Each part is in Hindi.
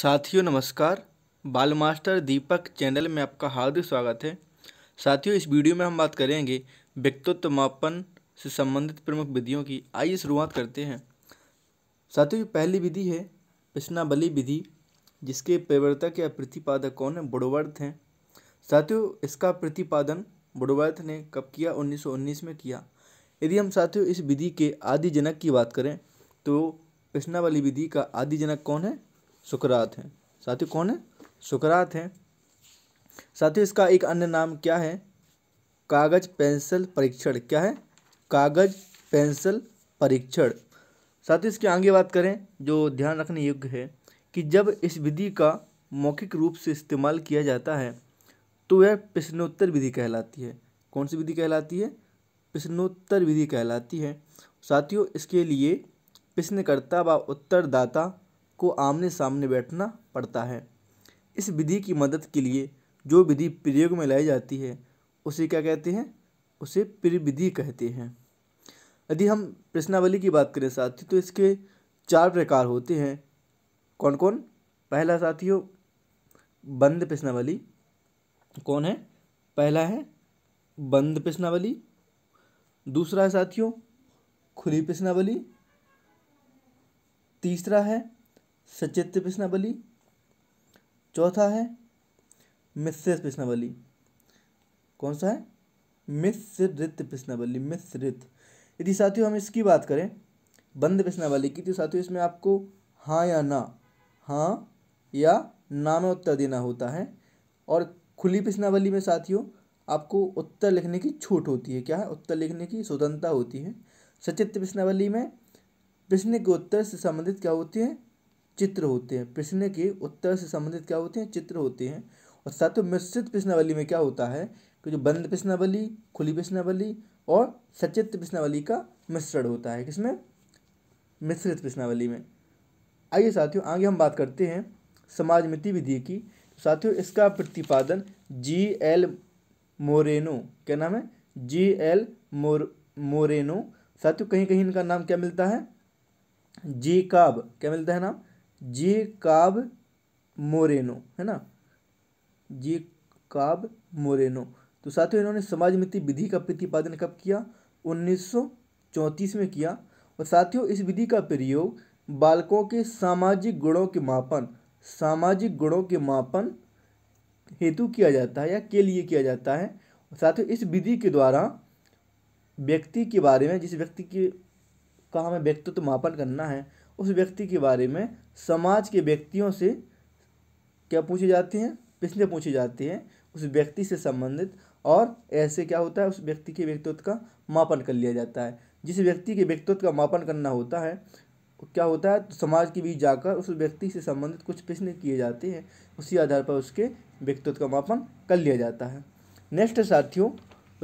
साथियों नमस्कार बाल मास्टर दीपक चैनल में आपका हार्दिक स्वागत है साथियों इस वीडियो में हम बात करेंगे व्यक्तित्व मापन से संबंधित प्रमुख विधियों की आइए शुरुआत करते हैं साथियों पहली विधि है प्रश्नावली विधि जिसके प्रवर्तक या प्रतिपादक कौन है बुड़वर्थ हैं साथियों इसका प्रतिपादन बुड़वर्थ ने कब किया उन्नीस में किया यदि हम साथियों इस विधि के आदिजनक की बात करें तो प्रश्नावली विधि का आदिजनक कौन है सुकरात हैं साथियों कौन है सुकरात हैं साथियों इसका एक अन्य नाम क्या है कागज पेंसिल परीक्षण क्या है कागज पेंसिल परीक्षण साथियों इसके आगे बात करें जो ध्यान रखने योग्य है कि जब इस विधि का मौखिक रूप से इस्तेमाल किया जाता है तो यह प्रश्नोत्तर विधि कहलाती है कौन सी विधि कहलाती है प्रश्नोत्तर विधि कहलाती है साथियों इसके लिए प्रश्नकर्ता व उत्तरदाता को आमने सामने बैठना पड़ता है इस विधि की मदद के लिए जो विधि प्रयोग में लाई जाती है उसे क्या कहते हैं उसे प्रविधि कहते हैं यदि हम प्रश्नावली की बात करें साथी तो इसके चार प्रकार होते हैं कौन कौन पहला साथी हो बंद प्रश्नावली कौन है पहला है बंद प्रश्नावली दूसरा है साथियों खुली प्रश्नावली तीसरा है सचित्र प्रश्नावली चौथा है मिश्रित प्रश्नावली कौन सा है मिश्रित प्रश्नावली मिश्रित यदि साथियों हम इसकी बात करें बंद प्रश्नावली की तो साथियों इसमें आपको हाँ या ना हाँ या ना में उत्तर देना होता है और खुली प्रश्नावली में साथियों आपको उत्तर लिखने की छूट होती है क्या है उत्तर लिखने की स्वतंत्रता होती है सचित्र प्रश्नावली में प्रश्न के उत्तर से संबंधित क्या होती है चित्र होते हैं प्रश्न के उत्तर से संबंधित क्या होते हैं चित्र होते हैं और साथ में मिश्रित प्रश्नावली में क्या होता है कि जो बंद प्रश्नावली खुली प्रश्नावली और सचित्र प्रश्नावली का मिश्रण होता है किसमें मिश्रित प्रश्नावली में आइए साथियों आगे हम बात करते हैं समाजमिति विधि की साथियों इसका प्रतिपादन जी एल मोरेनो क्या नाम है जी एल मोर मोरेनो साथियों कहीं कहीं इनका नाम क्या मिलता है जी काब क्या मिलता है नाम जे काब मोरेनो है ना जे काब मोरेनो तो साथियों इन्होंने समाजमिति विधि का प्रतिपादन कब किया 1934 में किया और साथियों इस विधि का प्रयोग बालकों के सामाजिक गुणों के मापन सामाजिक गुणों के मापन हेतु किया जाता है या के लिए किया जाता है साथियों इस विधि के द्वारा व्यक्ति के बारे में जिस व्यक्ति के का हमें व्यक्तित्व मापन करना है उस व्यक्ति के बारे में समाज के व्यक्तियों से क्या पूछे जाते हैं प्रश्न पूछे जाते हैं उस व्यक्ति से संबंधित और ऐसे क्या होता है उस व्यक्ति के व्यक्तित्व का मापन कर लिया जाता है जिस व्यक्ति के व्यक्तित्व का मापन करना होता है क्या होता है तो समाज के बीच जाकर उस व्यक्ति से संबंधित कुछ प्रश्न किए जाते हैं उसी आधार पर उसके व्यक्तित्व का मापन कर लिया जाता है नेक्स्ट साथियों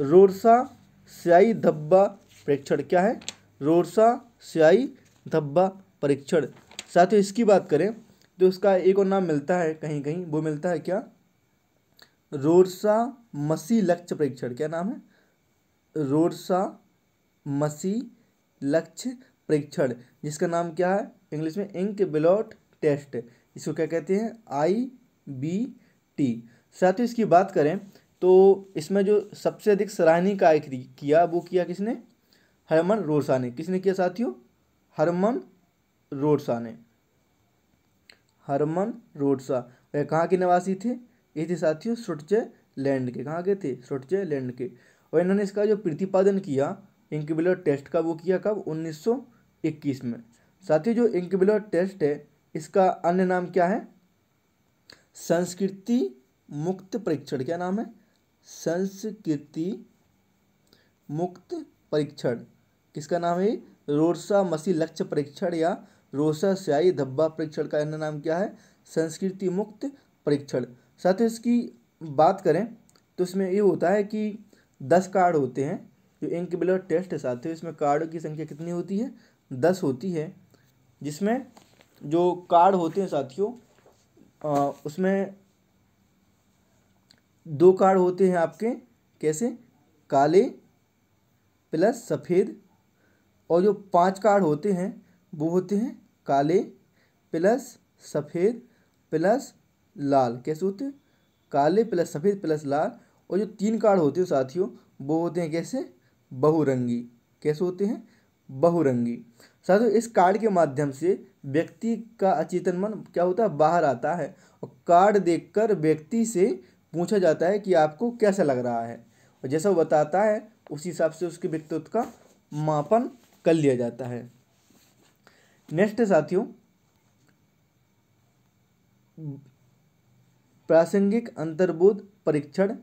रोरसा स्याही धब्बा प्रेक्षण क्या है रोरसा स्याही धब्बा परीक्षण साथियों इसकी बात करें तो उसका एक और नाम मिलता है कहीं कहीं वो मिलता है क्या रोरसा मसी लक्ष्य परीक्षण क्या नाम है रोरसा मसी लक्ष्य परीक्षण जिसका नाम क्या है इंग्लिश में इंक बिलोट टेस्ट इसको क्या कहते हैं आई बी टी साथियों इसकी बात करें तो इसमें जो सबसे अधिक सराहनीय कार्य किया वो किया किसने हरमन रोरसा ने किसने किया साथियों हरमन रोडसा ने हरमन रोडसा वह कहाँ के निवासी थे ये थे साथियों सुटचे लैंड के कहाँ के थे सुटचे लैंड के और इन्होंने इसका जो प्रतिपादन किया इंकबिलर टेस्ट का वो किया कब 1921 में साथियों जो इंकबिलर टेस्ट है इसका अन्य नाम क्या है संस्कृति मुक्त परीक्षण क्या नाम है संस्कृति मुक्त परीक्षण किसका नाम है रोडसा मसी लक्ष्य परीक्षण या रोसा रोसास्याई धब्बा परीक्षण का अन्य नाम क्या है संस्कृति मुक्त परीक्षण साथ ही इसकी बात करें तो इसमें ये होता है कि दस कार्ड होते हैं जो ब्लड टेस्ट है साथ ही इसमें कार्डों की संख्या कितनी होती है दस होती है जिसमें जो कार्ड होते हैं साथियों उसमें दो कार्ड होते हैं आपके कैसे काले प्लस सफ़ेद और जो पांच कार्ड होते हैं वो होते हैं काले प्लस सफ़ेद प्लस लाल कैसे होते हैं काले प्लस सफ़ेद प्लस लाल और जो तीन कार्ड होते हैं साथियों वो होते हैं कैसे बहुरंगी कैसे होते हैं बहुरंगी साथियों इस कार्ड के माध्यम से व्यक्ति का अचेतन मन क्या होता है बाहर आता है और कार्ड देखकर व्यक्ति से पूछा जाता है कि आपको कैसा लग रहा है और जैसा वो बताता है उसी हिसाब से उसके व्यक्तित्व का मापन कर लिया जाता है नेक्स्ट साथियों प्रासंगिक अंतर्बोध परीक्षण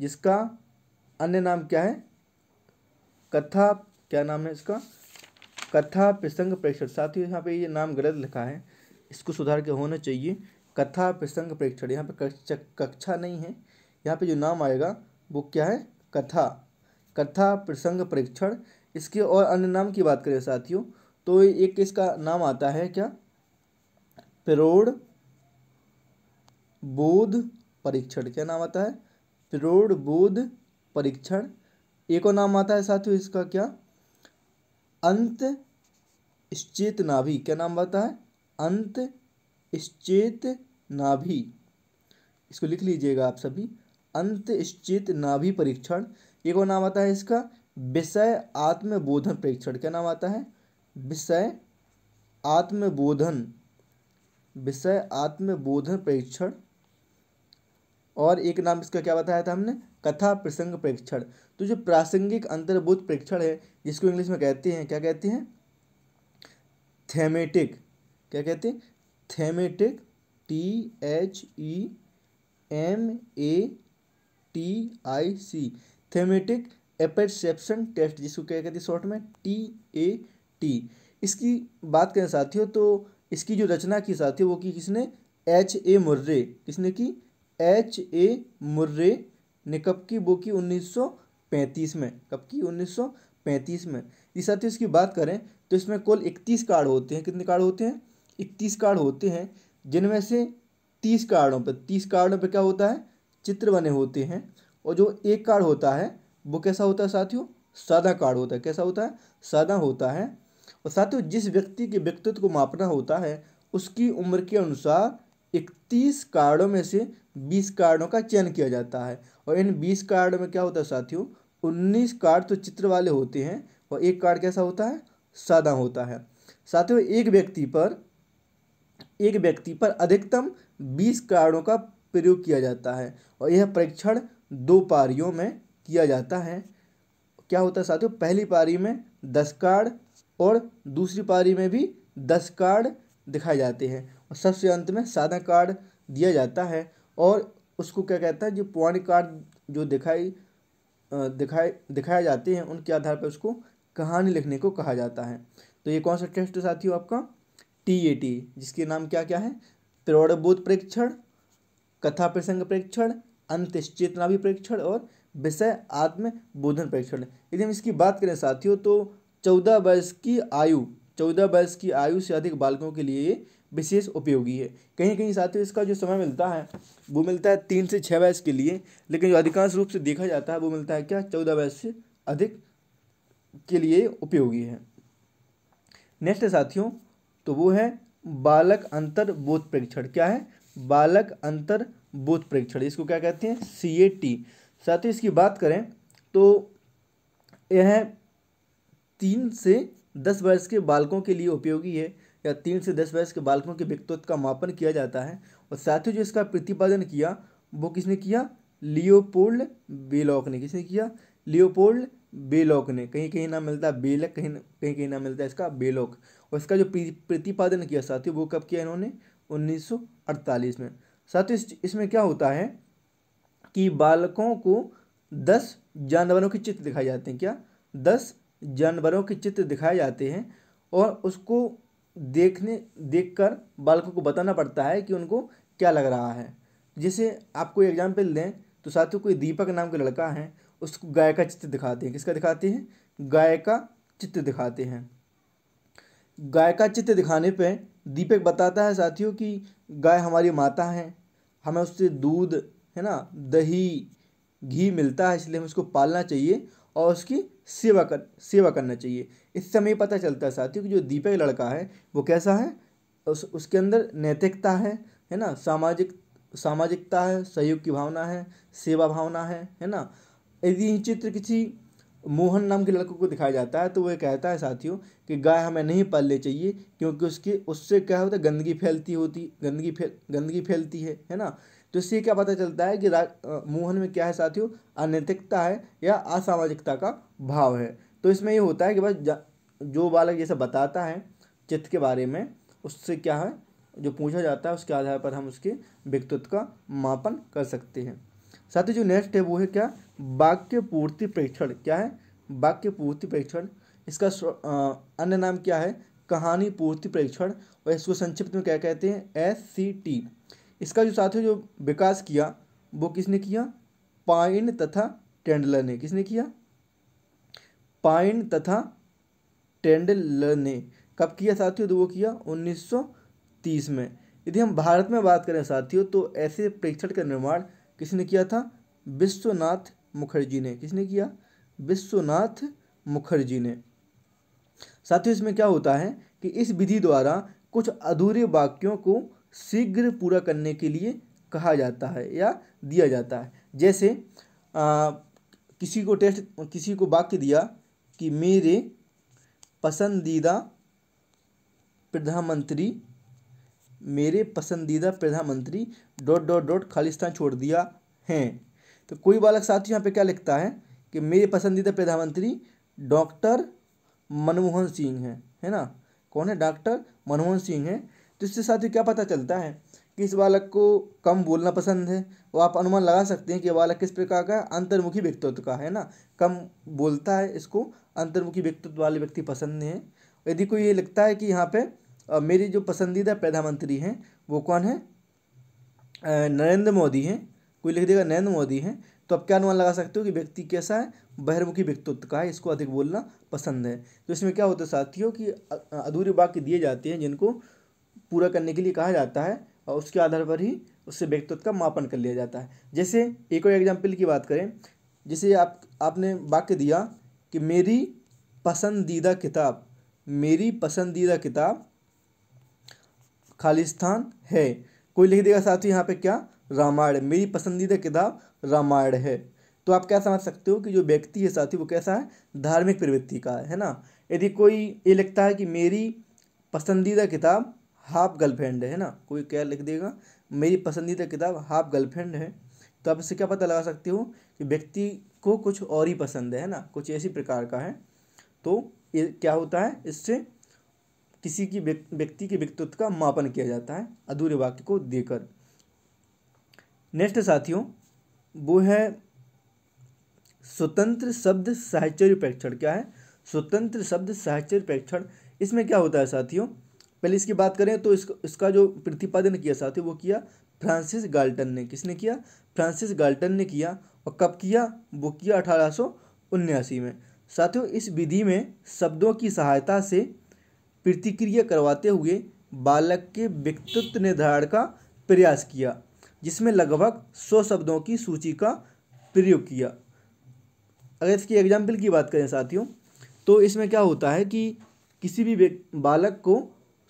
जिसका अन्य नाम क्या है कथा क्या नाम है इसका कथा प्रसंग परीक्षण साथियों यहाँ पे ये नाम गलत लिखा है इसको सुधार के होना चाहिए कथा प्रसंग परीक्षण यहाँ पे कक्षा नहीं है यहाँ पे जो नाम आएगा वो क्या है कथा कथा प्रसंग परीक्षण इसके और अन्य नाम की बात करें साथियों तो एक इसका नाम आता है क्या प्रौढ़ बोध परीक्षण क्या नाम आता है प्रोढ़ बोध परीक्षण एक और नाम आता है साथियों इसका क्या अंत श्चेत नाभि क्या नाम आता है अंत श्चेत नाभि इसको लिख लीजिएगा आप सभी अंत श्चेत नाभि परीक्षण एक और नाम आता है इसका विषय आत्मबोधन परीक्षण क्या नाम आता है विषय आत्मबोधन विषय आत्मबोधन परीक्षण और एक नाम इसका क्या बताया था हमने कथा प्रसंग परीक्षण तो जो प्रासंगिक अंतर्भूत परीक्षण है जिसको इंग्लिश में कहते हैं क्या कहते हैं थेमेटिक क्या कहते हैं thematic T H E M A T I C thematic apperception test जिसको क्या कहते हैं शॉर्ट में टी ए टी इसकी बात करें साथियों तो इसकी जो रचना की साथियों वो की किसने एच ए मुर्रे किसने की एच ए मुर्रे ने कब की वो की 1935 में कब की 1935 में ये साथियों इसकी बात करें तो इसमें कुल इकतीस कार्ड होते हैं कितने कार्ड होते हैं इकतीस कार्ड होते हैं जिनमें से तीस कार्डों पर तीस कार्डों पर क्या होता है चित्र बने होते हैं और जो एक कार्ड होता है वो कैसा होता है साथियों सादा कार्ड होता है कैसा होता है सादा होता है और साथियों जिस व्यक्ति के व्यक्तित्व को मापना होता है उसकी उम्र के अनुसार इकतीस कार्डों में से बीस कार्डों का चयन किया जाता है और इन बीस कार्ड में क्या होता है साथियों उन्नीस कार्ड तो चित्र वाले होते हैं और एक कार्ड कैसा होता है सादा होता है साथियों एक व्यक्ति पर एक व्यक्ति पर अधिकतम बीस कार्डों का प्रयोग किया जाता है और यह परीक्षण दो पारियों में किया जाता है क्या होता है साथियों पहली पारी में दस कार्ड और दूसरी पारी में भी दस कार्ड दिखाए जाते हैं और सबसे अंत में सादा कार्ड दिया जाता है और उसको क्या कहता है जो पुराने कार्ड जो दिखाई दिखाए दिखाए जाते हैं उनके आधार पर उसको कहानी लिखने को कहा जाता है तो ये कौन सा टेस्ट साथियों आपका टी ए टी जिसके नाम क्या क्या है प्रौढ़बोध परीक्षण कथा प्रसंग परीक्षण अंत चेतनावी परीक्षण और विषय आत्म बोधन परीक्षण यदि हम इसकी बात करें साथियों तो चौदह वर्ष की आयु चौदह वर्ष की आयु से अधिक बालकों के लिए विशेष उपयोगी है कहीं कहीं साथियों इसका जो समय मिलता है वो मिलता है तीन से छः वर्ष के लिए लेकिन जो अधिकांश रूप से देखा जाता है वो मिलता है क्या चौदह वर्ष से अधिक के लिए उपयोगी है नेक्स्ट साथियों तो वो है बालक अंतर बोध परीक्षण क्या है बालक अंतर बोध परीक्षण इसको क्या कहते हैं सी ए टी साथियों इसकी बात करें तो यह तीन से दस वर्ष के बालकों के लिए उपयोगी है या तीन से दस वर्ष के बालकों के व्यक्तित्व का मापन किया जाता है और साथ ही जो इसका प्रतिपादन किया वो किसने किया लियोपोल्ड बेलॉक ने किसने किया लियोपोल्ड बेलॉक ने कहीं कहीं नाम मिलता है बेलक कहीं कहीं कहीं नाम मिलता है इसका बेलॉक और इसका जो प्रतिपादन किया साथियों वो कब किया इन्होंने 1948 में साथियों इसमें क्या होता है कि बालकों को दस जानवरों के चित्र दिखाए जाते हैं क्या दस जानवरों के चित्र दिखाए जाते हैं और उसको देखने देखकर बालकों को बताना पड़ता है कि उनको क्या लग रहा है जैसे आपको एग्जाम्पल दें तो साथियों कोई दीपक नाम का लड़का है उसको गाय का चित्र दिखाते हैं किसका दिखाते हैं गाय का चित्र दिखाते हैं गाय का चित्र दिखाने पे दीपक बताता है साथियों कि गाय हमारी माता है हमें उससे दूध है ना दही घी मिलता है इसलिए हमें उसको पालना चाहिए और उसकी सेवा कर सेवा करना चाहिए इस समय पता चलता है साथियों कि जो दीपक लड़का है वो कैसा है उस उसके अंदर नैतिकता है है ना सामाजिक सामाजिकता है सहयोग की भावना है सेवा भावना है है ना यदि चित्र किसी मोहन नाम के लड़कों को दिखाया जाता है तो वह कहता है साथियों कि गाय हमें नहीं पालनी चाहिए क्योंकि उसकी उससे क्या होता है गंदगी फैलती होती गंदगी फैल गंदगी फैलती है है ना तो इससे क्या पता चलता है कि मोहन में क्या है साथियों अनैतिकता है या असामाजिकता का भाव है तो इसमें ये होता है कि बस जो बालक जैसे बताता है चित्त के बारे में उससे क्या है जो पूछा जाता है उसके आधार पर हम उसके व्यक्तित्व का मापन कर सकते हैं साथ ही जो नेक्स्ट है वो है क्या वाक्य पूर्ति परीक्षण क्या है वाक्य पूर्ति परीक्षण इसका अन्य नाम क्या है कहानी पूर्ति परीक्षण और इसको संक्षिप्त में क्या कहते हैं एस सी टी इसका जो साथियों जो विकास किया वो किसने किया पाइन तथा टेंडलर ने किसने किया पाइन तथा टेंडलर ने कब किया साथियों तो वो किया 1930 में यदि हम भारत में बात करें साथियों तो ऐसे प्रेक्षण का निर्माण किसने किया था विश्वनाथ मुखर्जी ने किसने किया विश्वनाथ मुखर्जी ने साथियों इसमें क्या होता है कि इस विधि द्वारा कुछ अधूरे वाक्यों को शीघ्र पूरा करने के लिए कहा जाता है या दिया जाता है जैसे आ, किसी को टेस्ट किसी को वाक्य दिया कि मेरे पसंदीदा प्रधानमंत्री मेरे पसंदीदा प्रधानमंत्री डॉट डॉट डॉट खालिस्तान छोड़ दिया है तो कोई बालक साथी यहाँ पे क्या लिखता है कि मेरे पसंदीदा प्रधानमंत्री डॉक्टर मनमोहन सिंह हैं है ना कौन है डॉक्टर मनमोहन सिंह हैं तो इससे साथियों क्या पता चलता है कि इस बालक को कम बोलना पसंद है और आप अनुमान लगा सकते हैं कि बालक किस प्रकार का अंतर्मुखी व्यक्तित्व का है ना कम बोलता है इसको अंतर्मुखी व्यक्तित्व वाले व्यक्ति पसंद नहीं है यदि कोई ये लगता है कि यहाँ पे मेरी जो पसंदीदा प्रधानमंत्री हैं वो कौन है नरेंद्र मोदी हैं कोई लिख देगा नरेंद्र मोदी हैं तो आप क्या अनुमान लगा सकते हो कि व्यक्ति कैसा है बहिर्मुखी व्यक्तित्व का है इसको अधिक बोलना पसंद है तो इसमें क्या होता है साथियों कि अधूरे वाक्य दिए जाते हैं जिनको पूरा करने के लिए कहा जाता है और उसके आधार पर ही उससे व्यक्तित्व का मापन कर लिया जाता है जैसे एक और एग्जाम्पल की बात करें जैसे आप आपने वाक्य दिया कि मेरी पसंदीदा किताब मेरी पसंदीदा किताब खालिस्तान है कोई लिख देगा साथ ही यहाँ पे क्या रामायण मेरी पसंदीदा किताब रामायण है तो आप क्या समझ सकते हो कि जो व्यक्ति है साथी वो कैसा है धार्मिक प्रवृत्ति का है ना यदि कोई ये लिखता है कि मेरी पसंदीदा किताब हाफ गर्लफ्रेंड है ना कोई क्या लिख देगा मेरी पसंदीदा किताब हाफ गर्लफ्रेंड है तो आप इससे क्या पता लगा सकते हो कि व्यक्ति को कुछ और ही पसंद है ना कुछ ऐसी प्रकार का है तो ये क्या होता है इससे किसी की व्यक्ति के व्यक्तित्व का मापन किया जाता है अधूरे वाक्य को देकर नेक्स्ट साथियों वो है स्वतंत्र शब्द साहचर्य प्रेक्षण क्या है स्वतंत्र शब्द साहचर्य प्रेक्षण इसमें क्या होता है साथियों पहले इसकी बात करें तो इसका इसका जो प्रतिपादन किया साथ वो किया फ्रांसिस गाल्टन ने किसने किया फ्रांसिस गाल्टन ने किया और कब किया वो किया अठारह में साथियों इस विधि में शब्दों की सहायता से प्रतिक्रिया करवाते हुए बालक के व्यक्तित्व निर्धारण का प्रयास किया जिसमें लगभग सौ शब्दों की सूची का प्रयोग किया अगर इसकी एग्जाम्पल की बात करें साथियों तो इसमें क्या होता है कि किसी भी बालक को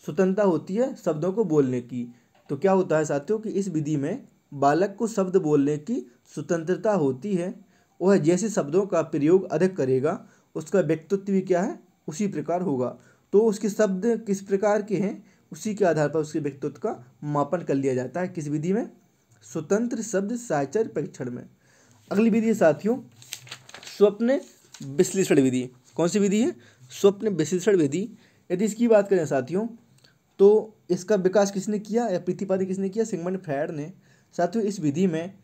स्वतंत्रता होती है शब्दों को बोलने की तो क्या होता है साथियों कि इस विधि में बालक को शब्द बोलने की स्वतंत्रता होती है वह जैसे शब्दों का प्रयोग अधिक करेगा उसका व्यक्तित्व भी क्या है उसी प्रकार होगा तो उसके शब्द किस प्रकार के हैं उसी के आधार पर उसके व्यक्तित्व का मापन कर लिया जाता है किस विधि में स्वतंत्र शब्द साचर परीक्षण में अगली विधि है साथियों स्वप्न विश्लेषण विधि कौन सी विधि है स्वप्न विश्लेषण विधि यदि इसकी बात करें साथियों तो इसका विकास किसने किया या प्रतिपादन किसने किया सिगमंड फ्रायड ने साथ ही इस विधि में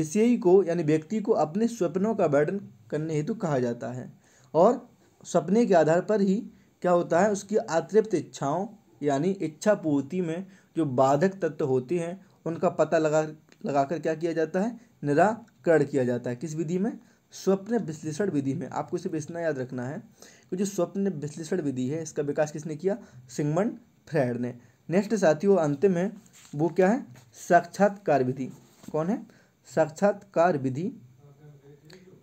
विषयी को यानी व्यक्ति को अपने स्वप्नों का वर्णन करने हेतु कहा जाता है और सपने के आधार पर ही क्या होता है उसकी अतृप्त इच्छाओं यानी इच्छा पूर्ति में जो बाधक तत्व होते हैं उनका पता लगा लगाकर क्या किया जाता है निराकरण किया जाता है किस विधि में स्वप्न विश्लेषण विधि में आपको सिर्फ इतना याद रखना है कि जो स्वप्न विश्लेषण विधि है इसका विकास किसने किया सिंगमंड फ्रैड ने नेक्स्ट साथियों अंतिम है वो क्या है साक्षात्कार विधि कौन है साक्षात्कार विधि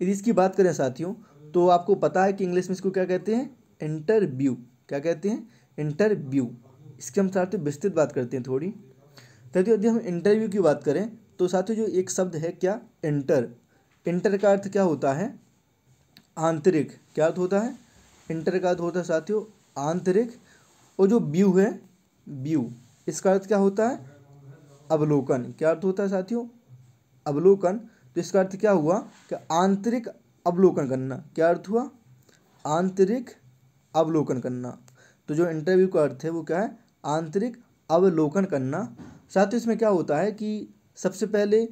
यदि इसकी बात करें साथियों तो आपको पता है कि इंग्लिश में इसको क्या कहते हैं इंटरव्यू क्या कहते हैं इंटरव्यू इसके हम साथियों विस्तृत बात करते हैं थोड़ी साथियों यदि हम इंटरव्यू की बात करें तो साथियों जो एक शब्द है क्या इंटर इंटर का अर्थ क्या होता है आंतरिक क्या अर्थ होता है इंटर का अर्थ होता है साथियों आंतरिक और जो व्यू है व्यू इसका अर्थ क्या होता है अवलोकन क्या अर्थ होता है साथियों अवलोकन तो इसका अर्थ क्या हुआ कि आंतरिक अवलोकन करना क्या अर्थ हुआ आंतरिक अवलोकन करना तो जो इंटरव्यू का अर्थ है वो क्या है आंतरिक अवलोकन करना साथ ही इसमें क्या होता है कि सबसे पहले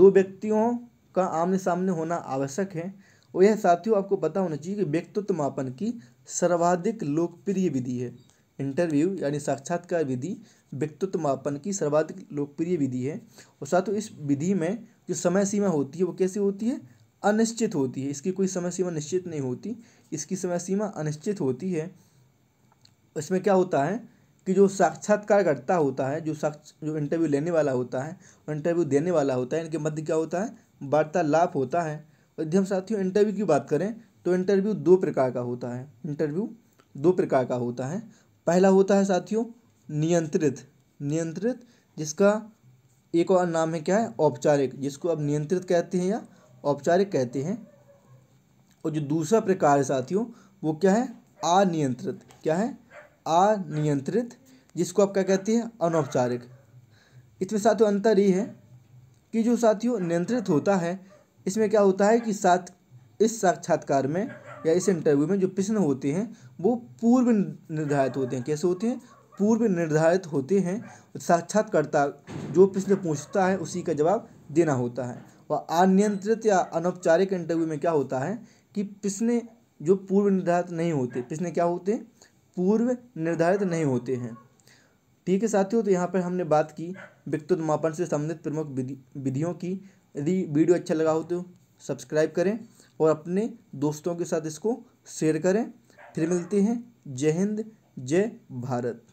दो व्यक्तियों का आमने सामने होना आवश्यक है और यह साथियों आपको पता होना चाहिए कि व्यक्तित्व मापन की सर्वाधिक लोकप्रिय विधि है इंटरव्यू यानी साक्षात्कार विधि व्यक्तित्व मापन की सर्वाधिक लोकप्रिय विधि है और साथ ही इस विधि में जो समय सीमा होती है वो कैसी होती है अनिश्चित होती है इसकी कोई समय सीमा निश्चित नहीं होती इसकी समय सीमा अनिश्चित होती है इसमें क्या होता है कि जो साक्षात्कार करता होता है जो साक्ष जो इंटरव्यू लेने वाला होता है और इंटरव्यू देने वाला होता है इनके मध्य क्या होता है वार्तालाप होता है यदि हम साथियों इंटरव्यू की बात करें तो इंटरव्यू दो प्रकार का होता है इंटरव्यू दो प्रकार का होता है पहला होता है साथियों नियंत्रित नियंत्रित जिसका एक और नाम है क्या है औपचारिक जिसको अब नियंत्रित कहते हैं या औपचारिक कहते हैं और जो दूसरा प्रकार है साथियों वो क्या है अनियंत्रित क्या है अनियंत्रित जिसको आप क्या कहते हैं अनौपचारिक इसमें साथियों अंतर ये है कि जो साथियों नियंत्रित होता है इसमें क्या होता है कि साथ इस साक्षात्कार में या इस इंटरव्यू में जो प्रश्न होते हैं वो पूर्व निर्धारित होते हैं कैसे होते हैं पूर्व निर्धारित होते हैं साक्षात्कर्ता जो प्रश्न पूछता है उसी का जवाब देना होता है और अनियंत्रित या अनौपचारिक इंटरव्यू में क्या होता है कि प्रश्न जो पूर्व निर्धारित नहीं होते प्रश्न क्या होते हैं पूर्व निर्धारित नहीं होते हैं ठीक है साथियों तो यहाँ पर हमने बात की व्यक्तित्व मापन से संबंधित प्रमुख विधियों की यदि वीडियो अच्छा लगा हो तो सब्सक्राइब करें और अपने दोस्तों के साथ इसको शेयर करें फिर मिलते हैं जय हिंद जय भारत